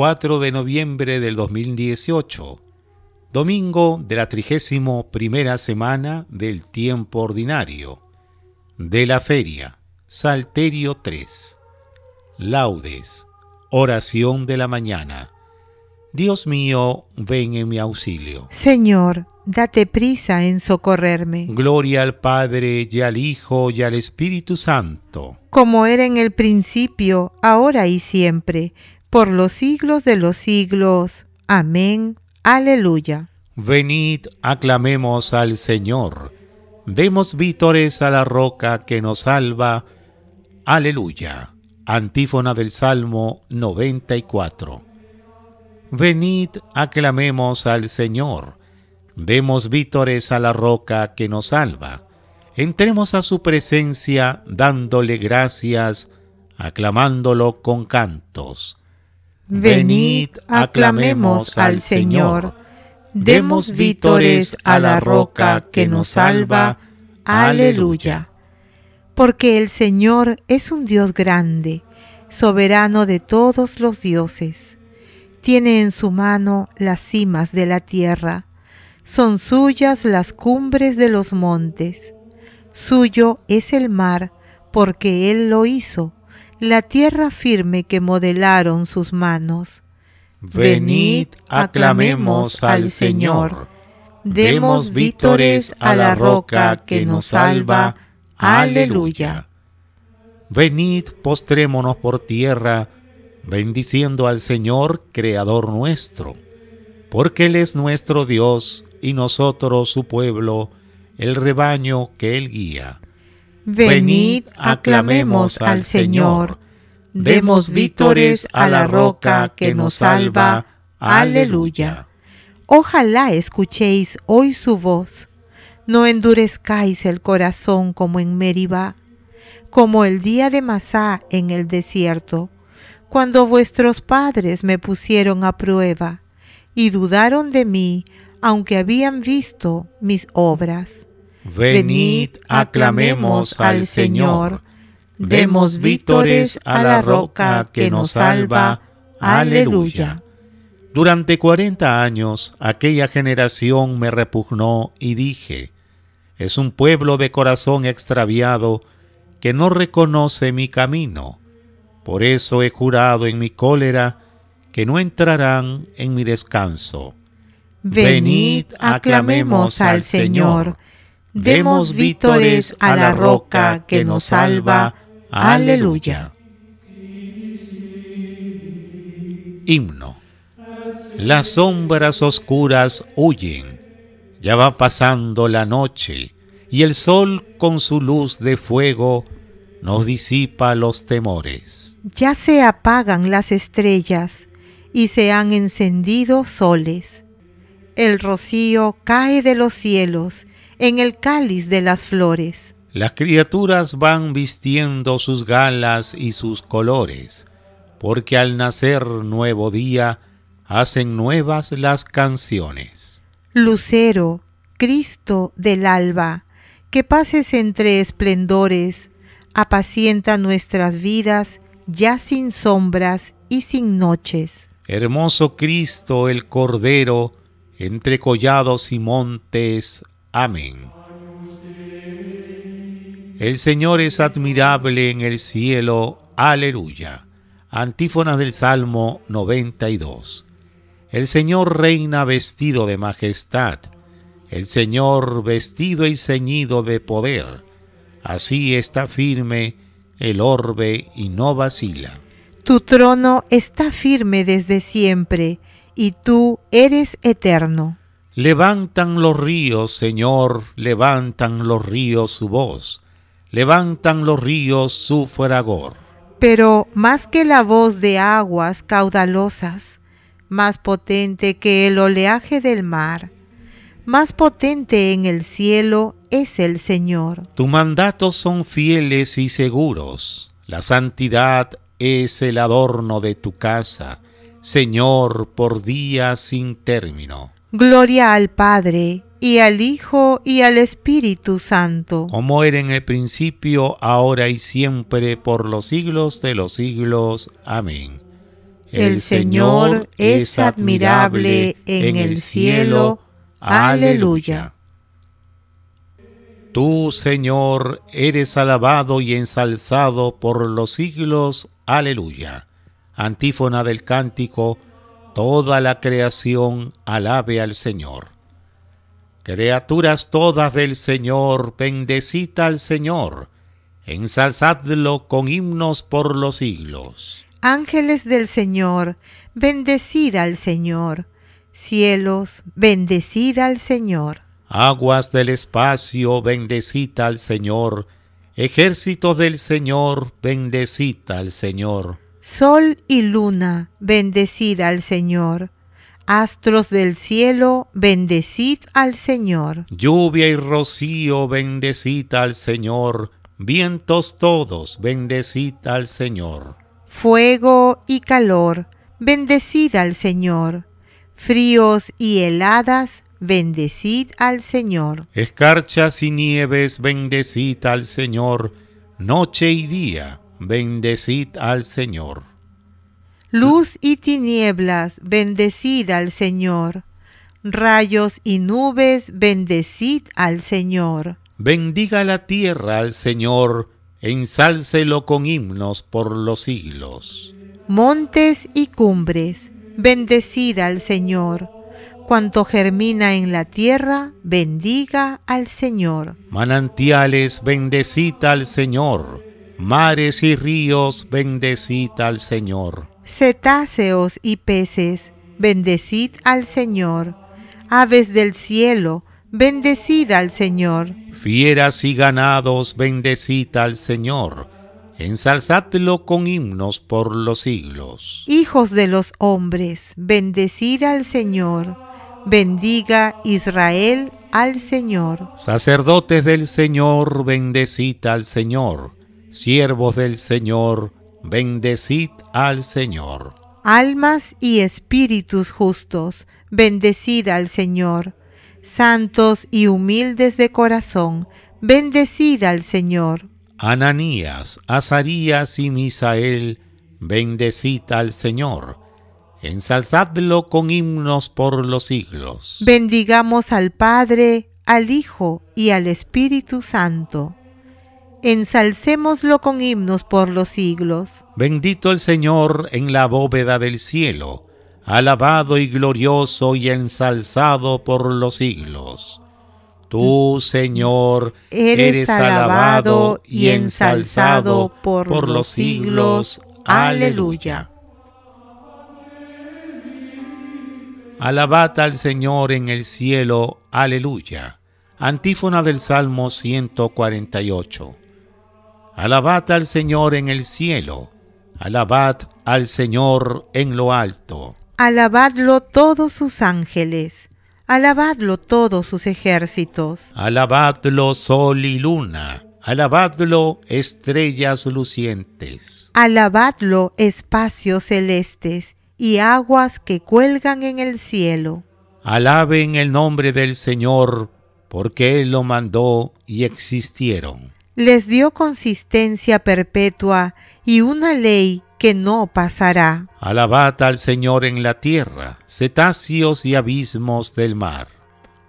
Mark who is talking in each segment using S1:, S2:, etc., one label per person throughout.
S1: 4 de noviembre del 2018, domingo de la trigésimo primera semana del tiempo ordinario, de la feria, Salterio 3. Laudes, oración de la mañana. Dios mío, ven en mi auxilio.
S2: Señor, date prisa en socorrerme.
S1: Gloria al Padre y al Hijo y al Espíritu Santo.
S2: Como era en el principio, ahora y siempre por los siglos de los siglos. Amén. Aleluya.
S1: Venid, aclamemos al Señor. Demos vítores a la roca que nos salva. Aleluya. Antífona del Salmo 94. Venid, aclamemos al Señor. Demos vítores a la roca que nos salva. Entremos a su presencia dándole gracias, aclamándolo con cantos Venid, aclamemos
S2: al Señor. Demos
S3: vítores a la roca que nos salva.
S2: Aleluya. Porque el Señor es un Dios grande, soberano de todos los dioses. Tiene en su mano las cimas de la tierra. Son suyas las cumbres de los montes. Suyo es el mar, porque Él lo hizo la tierra firme que modelaron sus manos. Venid, aclamemos al Señor.
S3: Demos vítores a la roca que nos salva.
S1: Aleluya. Venid, postrémonos por tierra, bendiciendo al Señor, Creador nuestro, porque Él es nuestro Dios y nosotros su pueblo, el rebaño que Él guía. Venid, aclamemos al Señor. Demos vítores a la
S3: roca que nos salva. Aleluya.
S2: Ojalá escuchéis hoy su voz. No endurezcáis el corazón como en Meribá, como el día de Masá en el desierto, cuando vuestros padres me pusieron a prueba y dudaron de mí, aunque habían visto mis obras. Venid, aclamemos al
S3: Señor.
S1: Demos vítores a la roca que nos salva. Aleluya. Durante cuarenta años aquella generación me repugnó y dije, es un pueblo de corazón extraviado que no reconoce mi camino. Por eso he jurado en mi cólera que no entrarán en mi descanso. Venid, aclamemos al Señor.
S3: Demos vítores a la roca que
S1: nos salva. Aleluya. Himno. Las sombras oscuras huyen. Ya va pasando la noche y el sol con su luz de fuego nos disipa los temores.
S2: Ya se apagan las estrellas y se han encendido soles. El rocío cae de los cielos en el cáliz de las flores.
S1: Las criaturas van vistiendo sus galas y sus colores, porque al nacer nuevo día hacen nuevas las canciones.
S2: Lucero, Cristo del alba, que pases entre esplendores, apacienta nuestras vidas ya sin sombras y sin noches.
S1: Hermoso Cristo el Cordero, entre collados y montes Amén. El Señor es admirable en el cielo. Aleluya. Antífona del Salmo 92. El Señor reina vestido de majestad. El Señor vestido y ceñido de poder. Así está firme el orbe y no vacila.
S2: Tu trono está firme desde siempre y tú eres eterno.
S1: Levantan los ríos, Señor, levantan los ríos su voz, levantan los ríos su fragor.
S2: Pero más que la voz de aguas caudalosas, más potente que el oleaje del mar, más potente en el cielo es el Señor.
S1: Tus mandatos son fieles y seguros, la santidad es el adorno de tu casa, Señor, por días sin término.
S2: Gloria al Padre, y al Hijo, y al Espíritu Santo.
S1: Como era en el principio, ahora y siempre, por los siglos de los siglos. Amén. El, Señor es admirable en el cielo. Aleluya. Tú, Señor, eres alabado y ensalzado por los siglos. Aleluya. Antífona del cántico Toda la creación alabe al Señor. Criaturas todas del Señor, bendecita al Señor, ensalzadlo con himnos por los siglos.
S2: Ángeles del Señor, bendecid al Señor. Cielos, bendecid al Señor.
S1: Aguas del espacio, bendecita al Señor. ejército del Señor, bendecita al Señor.
S2: Sol y luna, bendecid al Señor. Astros del cielo, bendecid al Señor.
S1: Lluvia y rocío, bendecid al Señor. Vientos todos, bendecid al Señor.
S2: Fuego y calor, bendecid al Señor. Fríos y heladas, bendecid al Señor.
S1: Escarchas y nieves, bendecid al Señor. Noche y día, bendecid al Señor.
S2: Luz y tinieblas, bendecid al Señor. Rayos y nubes, bendecid al Señor.
S1: Bendiga la tierra al Señor, ensálcelo con himnos por los siglos.
S2: Montes y cumbres, bendecid al Señor. Cuanto germina en la tierra, bendiga al Señor.
S1: Manantiales, bendecid al Señor Mares y ríos, bendecid al Señor.
S2: Cetáceos y peces, bendecid al Señor. Aves del cielo, bendecid al Señor.
S1: Fieras y ganados, bendecid al Señor. Ensalzadlo con himnos por los siglos.
S2: Hijos de los hombres, bendecid al Señor. Bendiga Israel al Señor.
S1: Sacerdotes del Señor, bendecid al Señor Siervos del Señor, bendecid al Señor.
S2: Almas y espíritus justos, bendecid al Señor. Santos y humildes de corazón, bendecid al Señor.
S1: Ananías, Azarías y Misael, bendecid al Señor. Ensalzadlo con himnos por los siglos.
S2: Bendigamos al Padre, al Hijo y al Espíritu Santo ensalcémoslo con himnos por los siglos.
S1: Bendito el Señor en la bóveda del cielo, alabado y glorioso y ensalzado por los siglos. Tú, Señor, eres, alabado y ensalzado por, los siglos. Aleluya. alabada al Señor en el cielo. Aleluya. Antífona del Salmo 148. Alabad al Señor en el cielo, alabad al Señor en lo alto.
S2: Alabadlo todos sus ángeles, alabadlo todos sus ejércitos.
S1: Alabadlo sol y luna, alabadlo estrellas lucientes.
S2: Alabadlo espacios celestes y aguas que cuelgan en el cielo.
S1: Alaben el nombre del Señor, porque Él lo mandó y existieron
S2: les dio consistencia perpetua y una ley que no pasará.
S1: Alabad al Señor en la tierra, cetáceos y abismos del mar.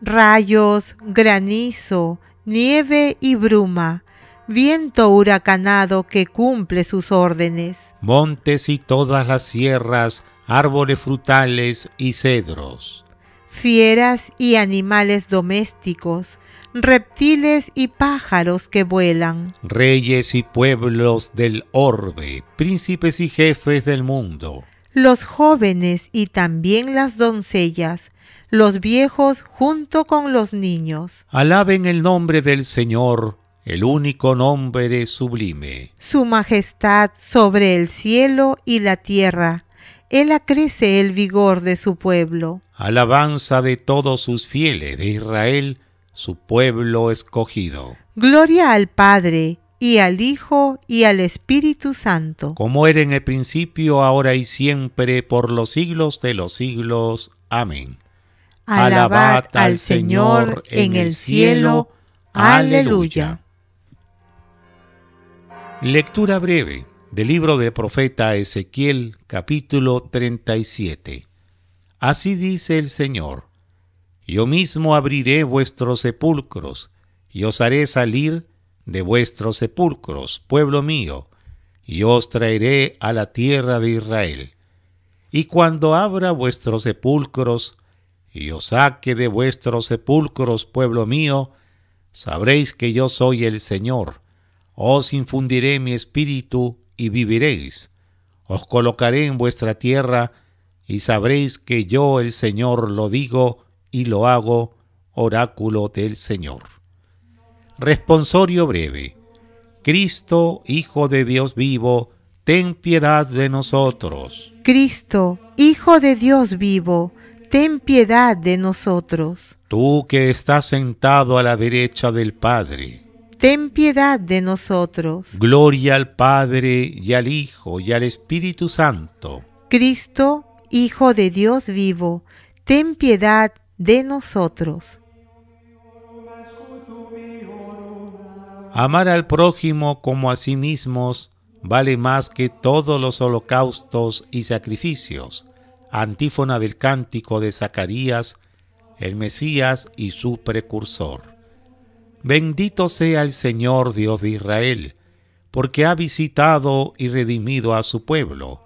S2: Rayos, granizo, nieve y bruma, viento huracanado que cumple sus órdenes.
S1: Montes y todas las sierras, árboles frutales y cedros
S2: fieras y animales domésticos, reptiles y pájaros que vuelan.
S1: Reyes y pueblos del orbe, príncipes y jefes del mundo.
S2: Los jóvenes y también las doncellas, los viejos junto con los niños.
S1: Alaben el nombre del Señor, el único nombre sublime.
S2: Su majestad sobre el cielo y la tierra. Él acrece el vigor de su pueblo
S1: alabanza de todos sus fieles de Israel, su pueblo escogido.
S2: Gloria al Padre, y al Hijo, y al Espíritu Santo.
S1: Como era en el principio, ahora y siempre, por los siglos de los siglos. Amén. Alabad al Señor en el cielo. Aleluya. Lectura breve del libro del profeta Ezequiel, capítulo 37. Así dice el Señor, yo mismo abriré vuestros sepulcros, y os haré salir de vuestros sepulcros, pueblo mío, y os traeré a la tierra de Israel. Y cuando abra vuestros sepulcros, y os saque de vuestros sepulcros, pueblo mío, sabréis que yo soy el Señor. Os infundiré mi espíritu y viviréis. Os colocaré en vuestra tierra, y sabréis que yo el Señor lo digo y lo hago, oráculo del Señor. Responsorio breve. Cristo, Hijo de Dios vivo, ten piedad de nosotros. Cristo,
S2: Hijo de Dios vivo, ten piedad de nosotros.
S1: Tú que estás sentado a la derecha del Padre.
S2: Ten piedad de nosotros.
S1: Gloria al Padre y al Hijo y al Espíritu Santo.
S2: Cristo, Hijo de Dios vivo, ten piedad de nosotros.
S1: Amar al prójimo como a sí mismos vale más que todos los holocaustos y sacrificios. Antífona del cántico de Zacarías, el Mesías y su precursor. Bendito sea el Señor Dios de Israel, porque ha visitado y redimido a su pueblo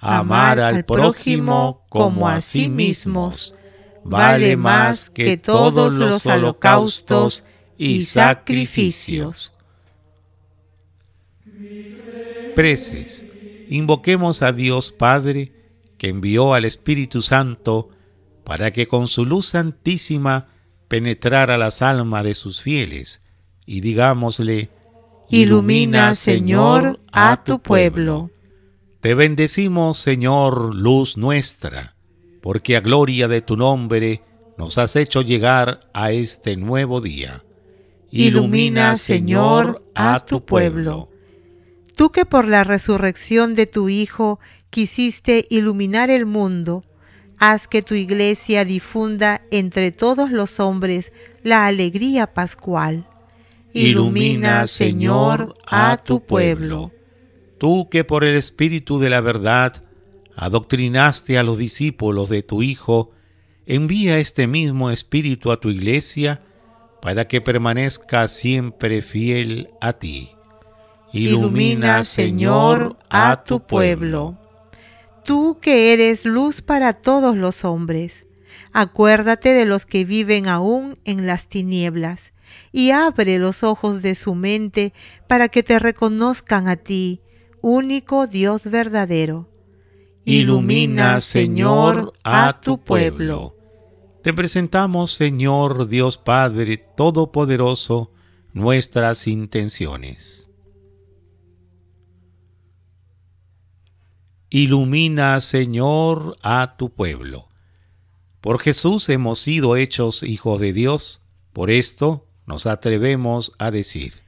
S3: Amar al prójimo como a sí mismos vale más que todos los holocaustos y sacrificios.
S1: Preces, invoquemos a Dios Padre, que envió al Espíritu Santo para que con su luz santísima penetrara las almas de sus fieles, y digámosle, Ilumina, Señor,
S3: a tu pueblo
S1: te bendecimos, Señor, luz nuestra, porque a gloria de tu nombre nos has hecho llegar a este nuevo día. Ilumina, Señor, a tu
S2: pueblo. Tú que por la resurrección de tu Hijo quisiste iluminar el mundo, haz que tu iglesia difunda entre todos los hombres la alegría pascual.
S1: Ilumina, Señor, a tu pueblo tú que por el Espíritu de la verdad adoctrinaste a los discípulos de tu Hijo, envía este mismo Espíritu a tu iglesia para que permanezca siempre fiel a ti. Ilumina, Señor, a tu
S2: pueblo. Tú que eres luz para todos los hombres, acuérdate de los que viven aún en las tinieblas y abre los ojos de su mente para que te reconozcan a ti único Dios verdadero.
S1: Ilumina, Señor, a tu pueblo. Te presentamos, Señor Dios Padre Todopoderoso, nuestras intenciones. Ilumina, Señor, a tu pueblo. Por Jesús hemos sido hechos hijos de Dios, por esto nos atrevemos a decir.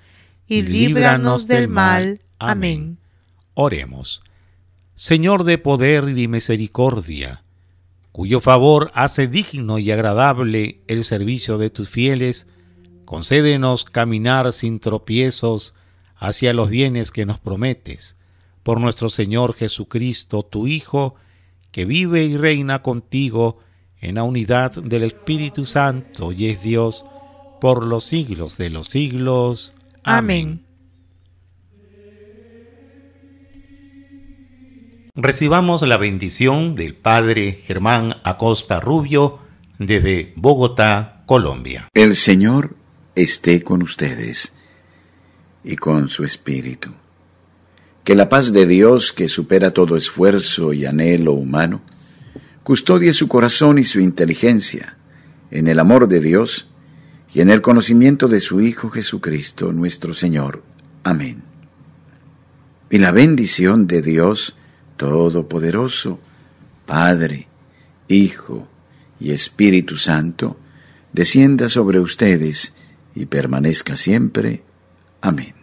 S1: y líbranos del mal. Amén. Oremos. Señor de poder y misericordia, cuyo favor hace digno y agradable el servicio de tus fieles, concédenos caminar sin tropiezos hacia los bienes que nos prometes, por nuestro Señor Jesucristo, tu Hijo, que vive y reina contigo en la unidad del Espíritu Santo y es Dios por los siglos de los siglos.
S3: Amén.
S1: Recibamos la bendición del Padre Germán Acosta Rubio desde Bogotá, Colombia.
S3: El Señor esté con ustedes y con su Espíritu. Que la paz de Dios, que supera todo esfuerzo y anhelo humano, custodie su corazón y su inteligencia en el amor de Dios, y en el conocimiento de su Hijo Jesucristo nuestro Señor. Amén. Y la bendición de Dios Todopoderoso, Padre, Hijo y Espíritu Santo, descienda sobre ustedes y permanezca siempre. Amén.